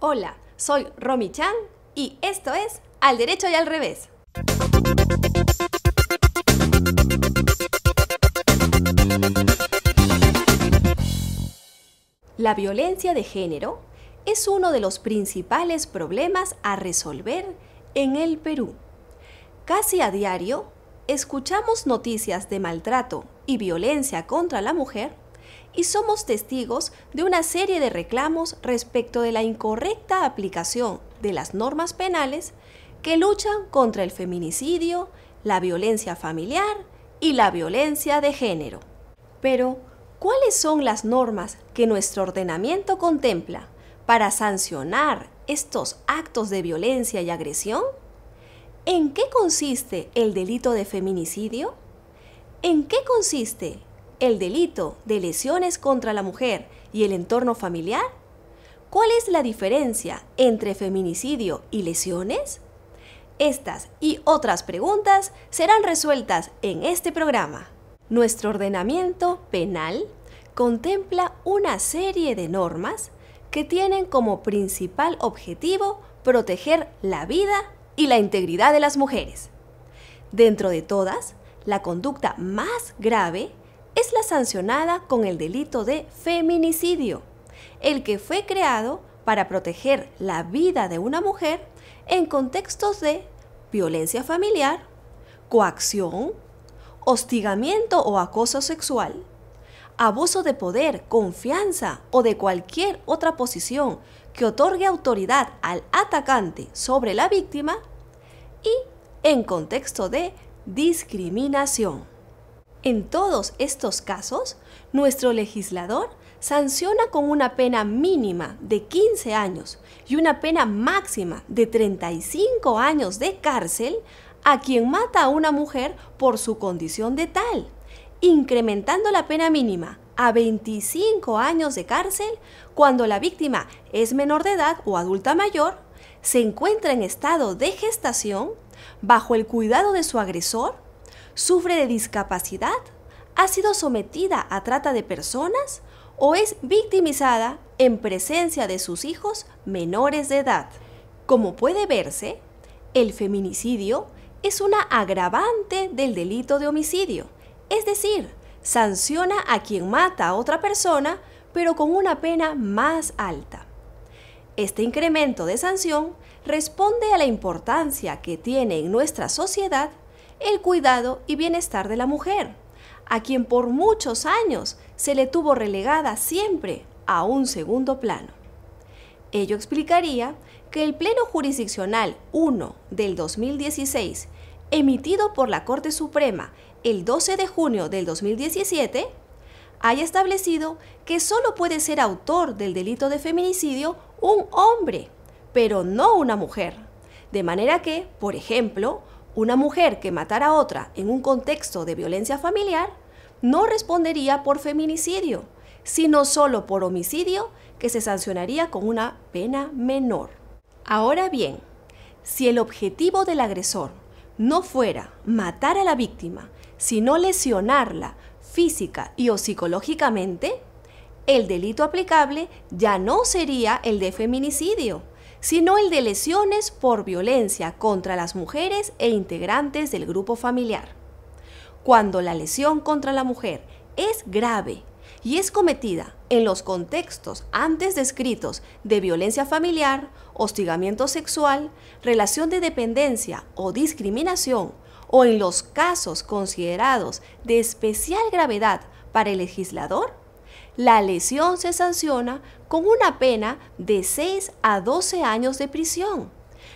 Hola, soy Romi Chan y esto es Al Derecho y al Revés. La violencia de género es uno de los principales problemas a resolver en el Perú. Casi a diario escuchamos noticias de maltrato y violencia contra la mujer y somos testigos de una serie de reclamos respecto de la incorrecta aplicación de las normas penales que luchan contra el feminicidio, la violencia familiar y la violencia de género. Pero, ¿cuáles son las normas que nuestro ordenamiento contempla para sancionar estos actos de violencia y agresión? ¿En qué consiste el delito de feminicidio? ¿En qué consiste el delito de lesiones contra la mujer y el entorno familiar? ¿Cuál es la diferencia entre feminicidio y lesiones? Estas y otras preguntas serán resueltas en este programa. Nuestro ordenamiento penal contempla una serie de normas que tienen como principal objetivo proteger la vida y la integridad de las mujeres. Dentro de todas, la conducta más grave es la sancionada con el delito de feminicidio, el que fue creado para proteger la vida de una mujer en contextos de violencia familiar, coacción, hostigamiento o acoso sexual, abuso de poder, confianza o de cualquier otra posición que otorgue autoridad al atacante sobre la víctima y en contexto de discriminación. En todos estos casos, nuestro legislador sanciona con una pena mínima de 15 años y una pena máxima de 35 años de cárcel a quien mata a una mujer por su condición de tal, incrementando la pena mínima a 25 años de cárcel cuando la víctima es menor de edad o adulta mayor, se encuentra en estado de gestación, bajo el cuidado de su agresor sufre de discapacidad, ha sido sometida a trata de personas o es victimizada en presencia de sus hijos menores de edad. Como puede verse, el feminicidio es una agravante del delito de homicidio, es decir, sanciona a quien mata a otra persona, pero con una pena más alta. Este incremento de sanción responde a la importancia que tiene en nuestra sociedad el cuidado y bienestar de la mujer, a quien por muchos años se le tuvo relegada siempre a un segundo plano. Ello explicaría que el Pleno Jurisdiccional 1 del 2016, emitido por la Corte Suprema el 12 de junio del 2017, haya establecido que solo puede ser autor del delito de feminicidio un hombre, pero no una mujer. De manera que, por ejemplo, una mujer que matara a otra en un contexto de violencia familiar no respondería por feminicidio, sino solo por homicidio que se sancionaría con una pena menor. Ahora bien, si el objetivo del agresor no fuera matar a la víctima, sino lesionarla física y o psicológicamente, el delito aplicable ya no sería el de feminicidio, sino el de lesiones por violencia contra las mujeres e integrantes del grupo familiar. Cuando la lesión contra la mujer es grave y es cometida en los contextos antes descritos de violencia familiar, hostigamiento sexual, relación de dependencia o discriminación, o en los casos considerados de especial gravedad para el legislador, la lesión se sanciona con una pena de 6 a 12 años de prisión,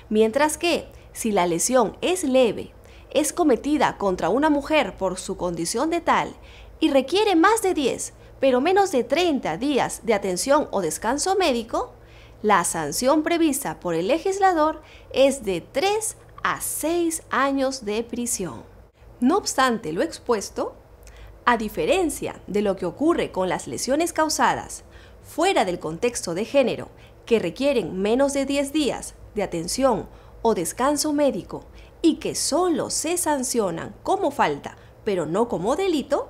mientras que si la lesión es leve, es cometida contra una mujer por su condición de tal y requiere más de 10, pero menos de 30 días de atención o descanso médico, la sanción prevista por el legislador es de 3 a 6 años de prisión. No obstante lo expuesto, a diferencia de lo que ocurre con las lesiones causadas fuera del contexto de género, que requieren menos de 10 días de atención o descanso médico y que solo se sancionan como falta, pero no como delito,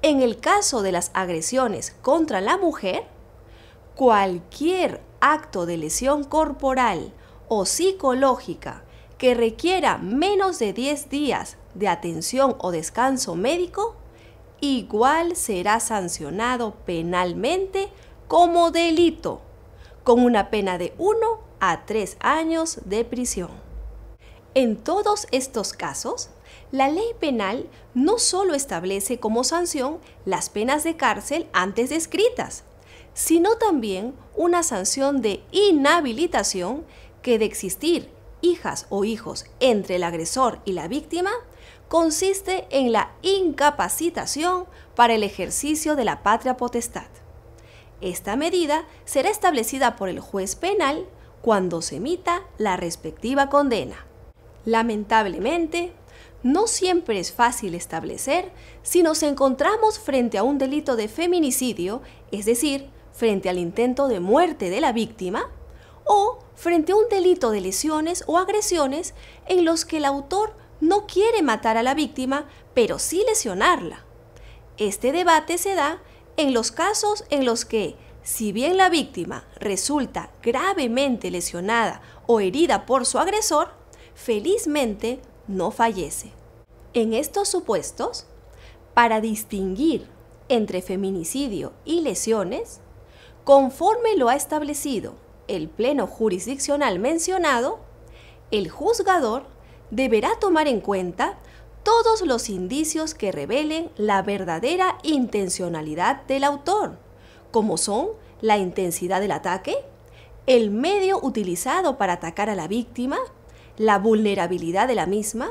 en el caso de las agresiones contra la mujer, cualquier acto de lesión corporal o psicológica que requiera menos de 10 días de atención o descanso médico igual será sancionado penalmente como delito, con una pena de 1 a 3 años de prisión. En todos estos casos, la ley penal no solo establece como sanción las penas de cárcel antes descritas, sino también una sanción de inhabilitación que de existir hijas o hijos entre el agresor y la víctima, consiste en la incapacitación para el ejercicio de la patria potestad. Esta medida será establecida por el juez penal cuando se emita la respectiva condena. Lamentablemente, no siempre es fácil establecer si nos encontramos frente a un delito de feminicidio, es decir, frente al intento de muerte de la víctima, o frente a un delito de lesiones o agresiones en los que el autor no quiere matar a la víctima, pero sí lesionarla. Este debate se da en los casos en los que, si bien la víctima resulta gravemente lesionada o herida por su agresor, felizmente no fallece. En estos supuestos, para distinguir entre feminicidio y lesiones, conforme lo ha establecido el pleno jurisdiccional mencionado, el juzgador deberá tomar en cuenta todos los indicios que revelen la verdadera intencionalidad del autor, como son la intensidad del ataque, el medio utilizado para atacar a la víctima, la vulnerabilidad de la misma,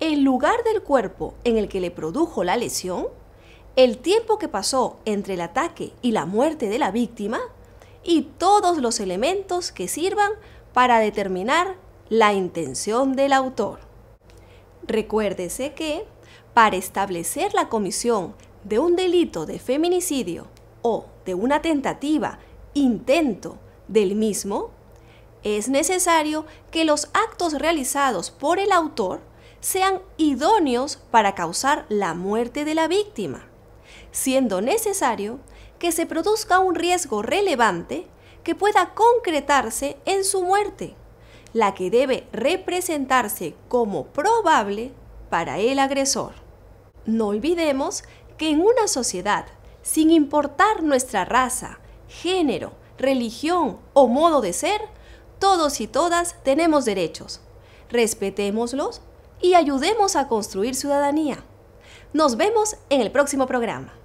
el lugar del cuerpo en el que le produjo la lesión, el tiempo que pasó entre el ataque y la muerte de la víctima y todos los elementos que sirvan para determinar la intención del autor. Recuérdese que para establecer la comisión de un delito de feminicidio o de una tentativa, intento del mismo, es necesario que los actos realizados por el autor sean idóneos para causar la muerte de la víctima, siendo necesario que se produzca un riesgo relevante que pueda concretarse en su muerte la que debe representarse como probable para el agresor. No olvidemos que en una sociedad, sin importar nuestra raza, género, religión o modo de ser, todos y todas tenemos derechos. Respetémoslos y ayudemos a construir ciudadanía. Nos vemos en el próximo programa.